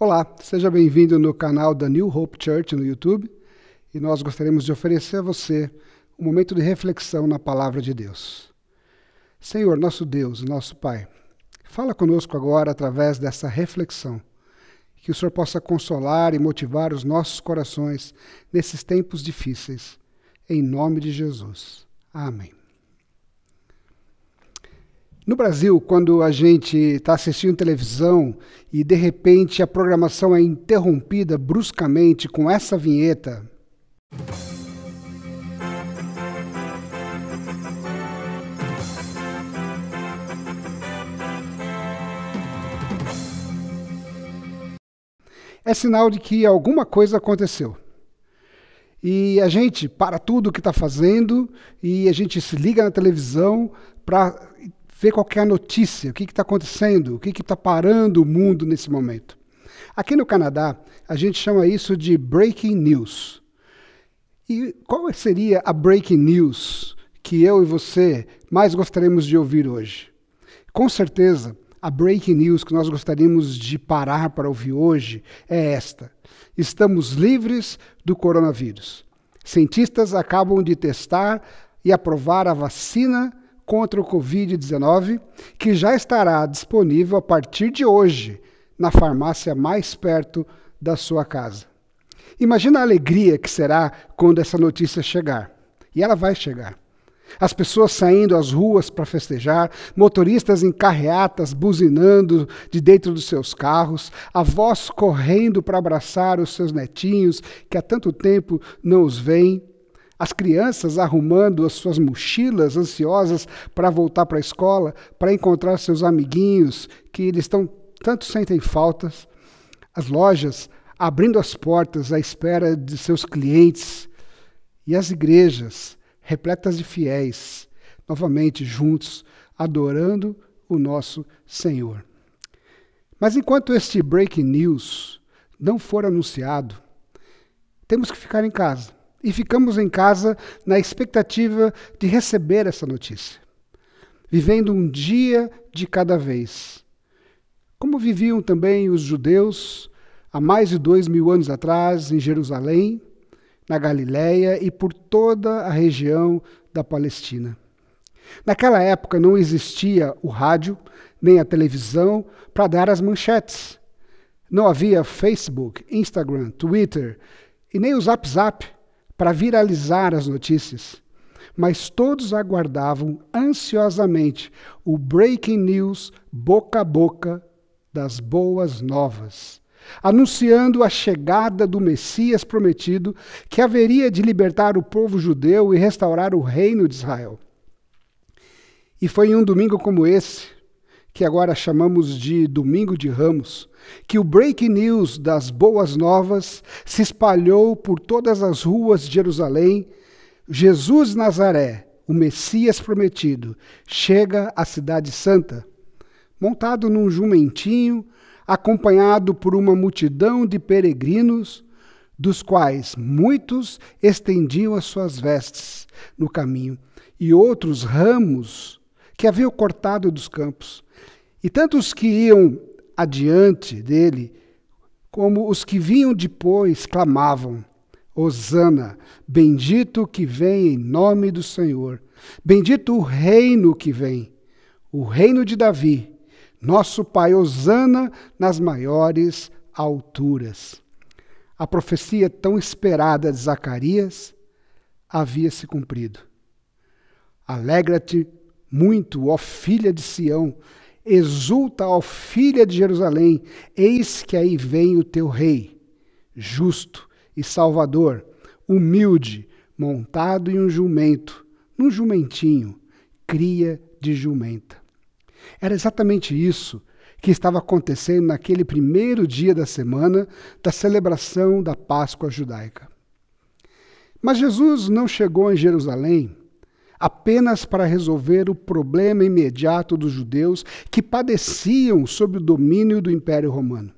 Olá, seja bem-vindo no canal da New Hope Church no YouTube e nós gostaríamos de oferecer a você um momento de reflexão na palavra de Deus. Senhor, nosso Deus, nosso Pai, fala conosco agora através dessa reflexão, que o Senhor possa consolar e motivar os nossos corações nesses tempos difíceis. Em nome de Jesus. Amém. No Brasil, quando a gente está assistindo televisão e de repente a programação é interrompida bruscamente com essa vinheta. É sinal de que alguma coisa aconteceu. E a gente para tudo o que está fazendo e a gente se liga na televisão para ver qual é a notícia, o que está acontecendo, o que está parando o mundo nesse momento. Aqui no Canadá, a gente chama isso de breaking news. E qual seria a breaking news que eu e você mais gostaríamos de ouvir hoje? Com certeza, a breaking news que nós gostaríamos de parar para ouvir hoje é esta: estamos livres do coronavírus. Cientistas acabam de testar e aprovar a vacina contra o Covid-19, que já estará disponível a partir de hoje na farmácia mais perto da sua casa. Imagina a alegria que será quando essa notícia chegar. E ela vai chegar. As pessoas saindo às ruas para festejar, motoristas em carreatas buzinando de dentro dos seus carros, avós correndo para abraçar os seus netinhos que há tanto tempo não os veem, as crianças arrumando as suas mochilas, ansiosas para voltar para a escola, para encontrar seus amiguinhos, que eles tão, tanto sentem faltas, as lojas abrindo as portas à espera de seus clientes e as igrejas repletas de fiéis, novamente juntos, adorando o nosso Senhor. Mas enquanto este breaking news não for anunciado, temos que ficar em casa e ficamos em casa na expectativa de receber essa notícia, vivendo um dia de cada vez. Como viviam também os judeus há mais de dois mil anos atrás em Jerusalém, na Galiléia e por toda a região da Palestina. Naquela época não existia o rádio nem a televisão para dar as manchetes. Não havia Facebook, Instagram, Twitter e nem o Zap Zap para viralizar as notícias. Mas todos aguardavam ansiosamente o breaking news boca a boca das boas novas, anunciando a chegada do Messias prometido que haveria de libertar o povo judeu e restaurar o reino de Israel. E foi em um domingo como esse, que agora chamamos de Domingo de Ramos, que o break news das boas novas se espalhou por todas as ruas de Jerusalém, Jesus Nazaré, o Messias prometido, chega à Cidade Santa, montado num jumentinho, acompanhado por uma multidão de peregrinos, dos quais muitos estendiam as suas vestes no caminho, e outros ramos que havia cortado dos campos. E tanto os que iam adiante dele, como os que vinham depois, clamavam: Hosana, bendito que vem em nome do Senhor. Bendito o reino que vem, o reino de Davi, nosso pai Hosana nas maiores alturas. A profecia tão esperada de Zacarias havia se cumprido. Alegra-te, muito, ó filha de Sião, exulta, ó filha de Jerusalém, eis que aí vem o teu rei, justo e salvador, humilde, montado em um jumento, num jumentinho, cria de jumenta. Era exatamente isso que estava acontecendo naquele primeiro dia da semana da celebração da Páscoa judaica. Mas Jesus não chegou em Jerusalém apenas para resolver o problema imediato dos judeus que padeciam sob o domínio do Império Romano.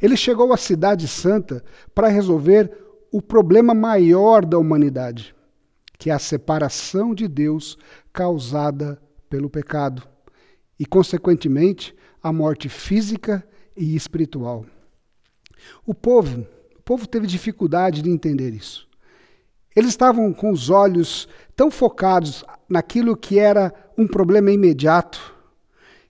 Ele chegou à Cidade Santa para resolver o problema maior da humanidade, que é a separação de Deus causada pelo pecado e, consequentemente, a morte física e espiritual. O povo, o povo teve dificuldade de entender isso. Eles estavam com os olhos tão focados naquilo que era um problema imediato,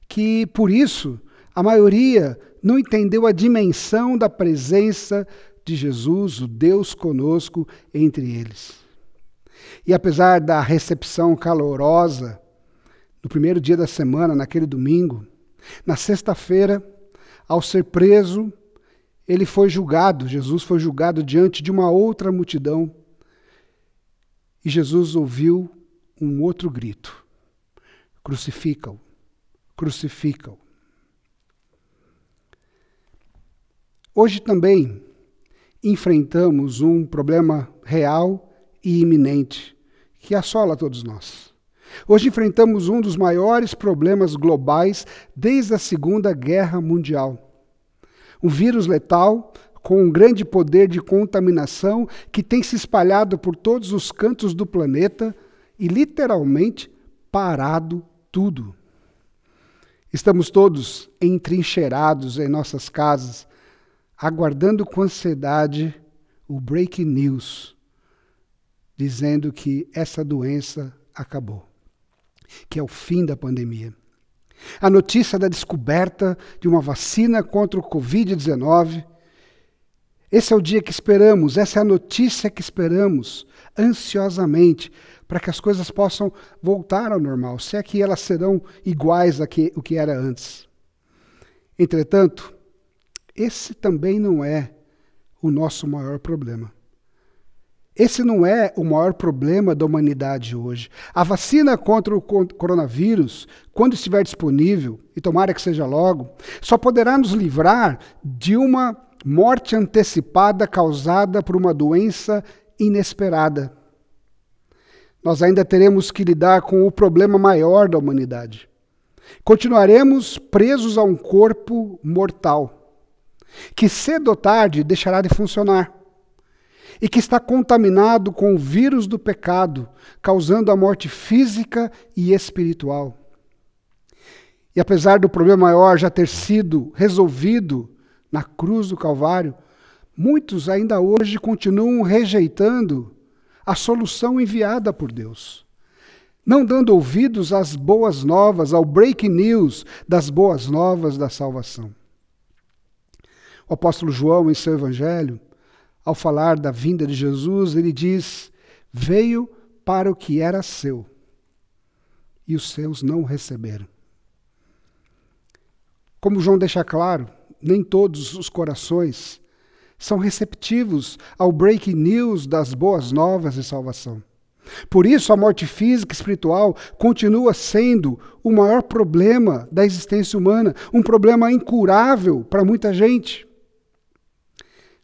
que por isso a maioria não entendeu a dimensão da presença de Jesus, o Deus conosco, entre eles. E apesar da recepção calorosa, no primeiro dia da semana, naquele domingo, na sexta-feira, ao ser preso, ele foi julgado, Jesus foi julgado diante de uma outra multidão e Jesus ouviu um outro grito: Crucificam, crucificam. Hoje também enfrentamos um problema real e iminente que assola todos nós. Hoje enfrentamos um dos maiores problemas globais desde a Segunda Guerra Mundial. Um vírus letal com um grande poder de contaminação que tem se espalhado por todos os cantos do planeta e literalmente parado tudo. Estamos todos entrincheirados em nossas casas, aguardando com ansiedade o break news, dizendo que essa doença acabou, que é o fim da pandemia. A notícia da descoberta de uma vacina contra o Covid-19 esse é o dia que esperamos, essa é a notícia que esperamos ansiosamente para que as coisas possam voltar ao normal, se é que elas serão iguais a que, o que era antes. Entretanto, esse também não é o nosso maior problema. Esse não é o maior problema da humanidade hoje. A vacina contra o coronavírus, quando estiver disponível, e tomara que seja logo, só poderá nos livrar de uma morte antecipada causada por uma doença inesperada. Nós ainda teremos que lidar com o problema maior da humanidade. Continuaremos presos a um corpo mortal, que cedo ou tarde deixará de funcionar e que está contaminado com o vírus do pecado, causando a morte física e espiritual. E apesar do problema maior já ter sido resolvido na cruz do Calvário, muitos ainda hoje continuam rejeitando a solução enviada por Deus. Não dando ouvidos às boas novas, ao break news das boas novas da salvação. O apóstolo João, em seu evangelho, ao falar da vinda de Jesus, ele diz: Veio para o que era seu, e os seus não o receberam. Como João deixa claro, nem todos os corações são receptivos ao break news das boas novas de salvação. Por isso, a morte física e espiritual continua sendo o maior problema da existência humana, um problema incurável para muita gente.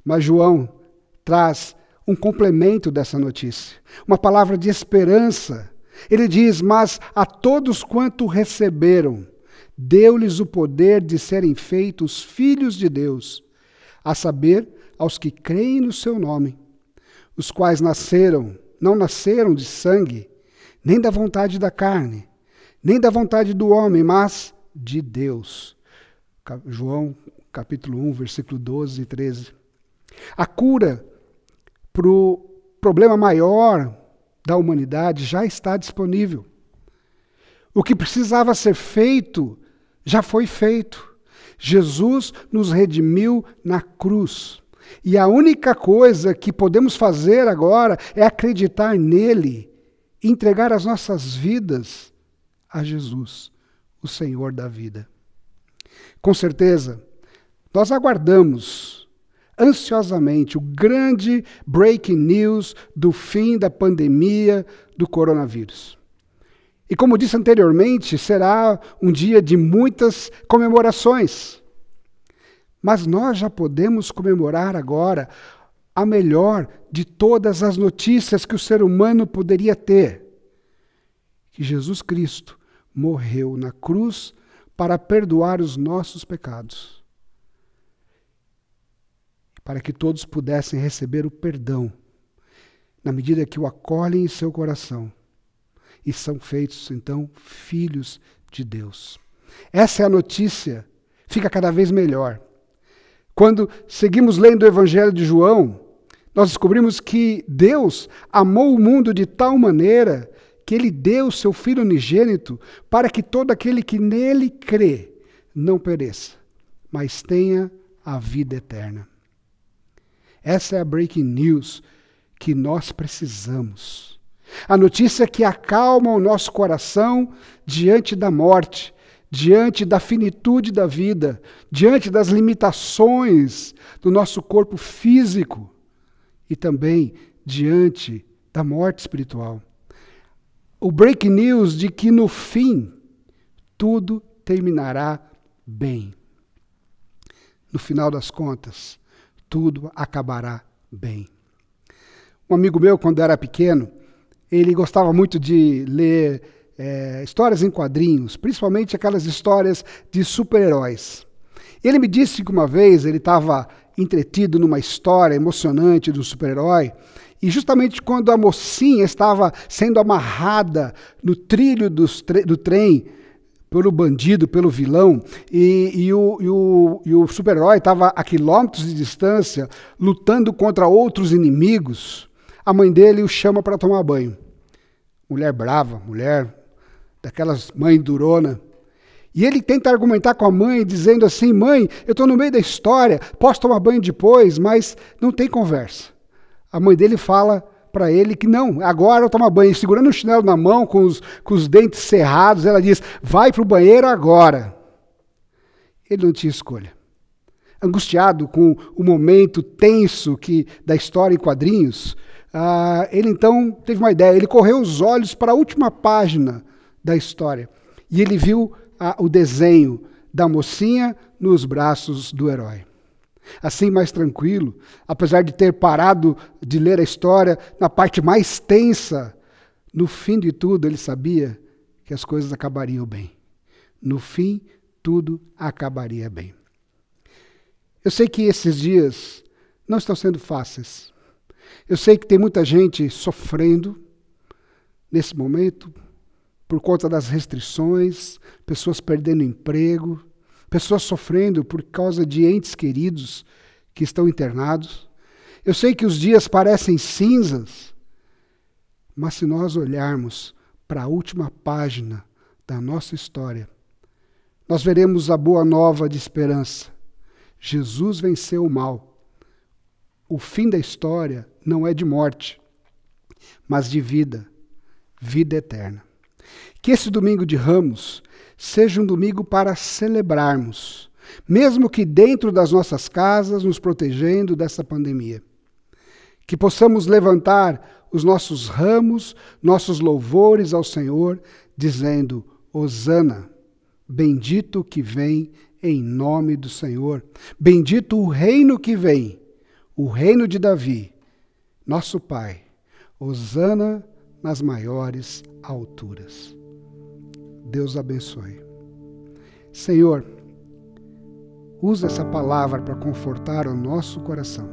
Mas João traz um complemento dessa notícia, uma palavra de esperança. Ele diz: Mas a todos quanto receberam, deu-lhes o poder de serem feitos filhos de Deus, a saber, aos que creem no seu nome, os quais nasceram, não nasceram de sangue, nem da vontade da carne, nem da vontade do homem, mas de Deus. João capítulo 1, versículo 12 e 13. A cura para o problema maior da humanidade já está disponível. O que precisava ser feito já foi feito. Jesus nos redimiu na cruz. E a única coisa que podemos fazer agora é acreditar nele, entregar as nossas vidas a Jesus, o Senhor da vida. Com certeza, nós aguardamos ansiosamente o grande breaking news do fim da pandemia do coronavírus. E como disse anteriormente, será um dia de muitas comemorações. Mas nós já podemos comemorar agora a melhor de todas as notícias que o ser humano poderia ter: que Jesus Cristo morreu na cruz para perdoar os nossos pecados para que todos pudessem receber o perdão, na medida que o acolhem em seu coração e são feitos, então, filhos de Deus. Essa é a notícia, fica cada vez melhor. Quando seguimos lendo o Evangelho de João, nós descobrimos que Deus amou o mundo de tal maneira que ele deu o seu Filho unigênito para que todo aquele que nele crê não pereça, mas tenha a vida eterna. Essa é a breaking news que nós precisamos. A notícia que acalma o nosso coração diante da morte, diante da finitude da vida, diante das limitações do nosso corpo físico e também diante da morte espiritual. O break news de que no fim tudo terminará bem. No final das contas, tudo acabará bem. Um amigo meu, quando era pequeno, ele gostava muito de ler é, histórias em quadrinhos, principalmente aquelas histórias de super-heróis. Ele me disse que uma vez ele estava entretido numa história emocionante do super-herói, e justamente quando a mocinha estava sendo amarrada no trilho do trem pelo bandido, pelo vilão, e, e o, e o, e o super-herói estava a quilômetros de distância lutando contra outros inimigos, a mãe dele o chama para tomar banho. Mulher brava, mulher daquelas mãe durona. E ele tenta argumentar com a mãe, dizendo assim: mãe, eu estou no meio da história, posso tomar banho depois, mas não tem conversa. A mãe dele fala para ele que não, agora eu tomo banho, segurando o chinelo na mão, com os, com os dentes cerrados, ela diz: vai para o banheiro agora. Ele não tinha escolha. Angustiado com o momento tenso que da história em quadrinhos, ah, ele então teve uma ideia. Ele correu os olhos para a última página da história e ele viu ah, o desenho da mocinha nos braços do herói. Assim, mais tranquilo, apesar de ter parado de ler a história na parte mais tensa, no fim de tudo ele sabia que as coisas acabariam bem. No fim, tudo acabaria bem. Eu sei que esses dias não estão sendo fáceis. Eu sei que tem muita gente sofrendo nesse momento por conta das restrições, pessoas perdendo emprego, pessoas sofrendo por causa de entes queridos que estão internados. Eu sei que os dias parecem cinzas, mas se nós olharmos para a última página da nossa história, nós veremos a boa nova de esperança. Jesus venceu o mal. O fim da história não é de morte, mas de vida, vida eterna. Que esse domingo de ramos seja um domingo para celebrarmos, mesmo que dentro das nossas casas, nos protegendo dessa pandemia. Que possamos levantar os nossos ramos, nossos louvores ao Senhor, dizendo: Hosana, bendito que vem em nome do Senhor. Bendito o reino que vem, o reino de Davi, nosso Pai. Hosana nas maiores alturas. Deus abençoe. Senhor, usa essa palavra para confortar o nosso coração.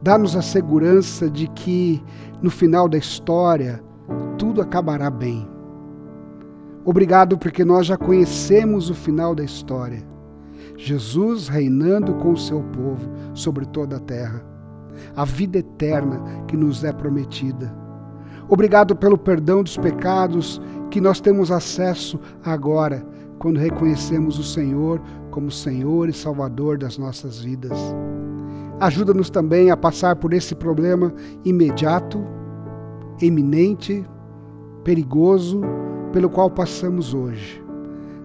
Dá-nos a segurança de que no final da história tudo acabará bem. Obrigado porque nós já conhecemos o final da história. Jesus reinando com o seu povo sobre toda a terra. A vida eterna que nos é prometida. Obrigado pelo perdão dos pecados que nós temos acesso agora quando reconhecemos o Senhor como Senhor e Salvador das nossas vidas. Ajuda-nos também a passar por esse problema imediato, eminente, perigoso, pelo qual passamos hoje,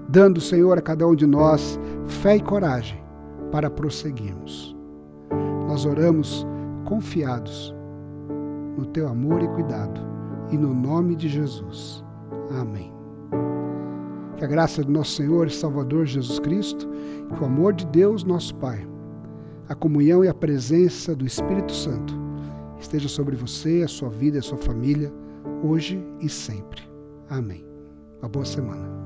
dando, Senhor, a cada um de nós fé e coragem para prosseguirmos. Nós oramos confiados no Teu amor e cuidado, e no nome de Jesus. Amém. Que a graça do nosso Senhor e Salvador Jesus Cristo, que o amor de Deus, nosso Pai, a comunhão e a presença do Espírito Santo esteja sobre você, a sua vida e a sua família, hoje e sempre. Amém. Uma boa semana.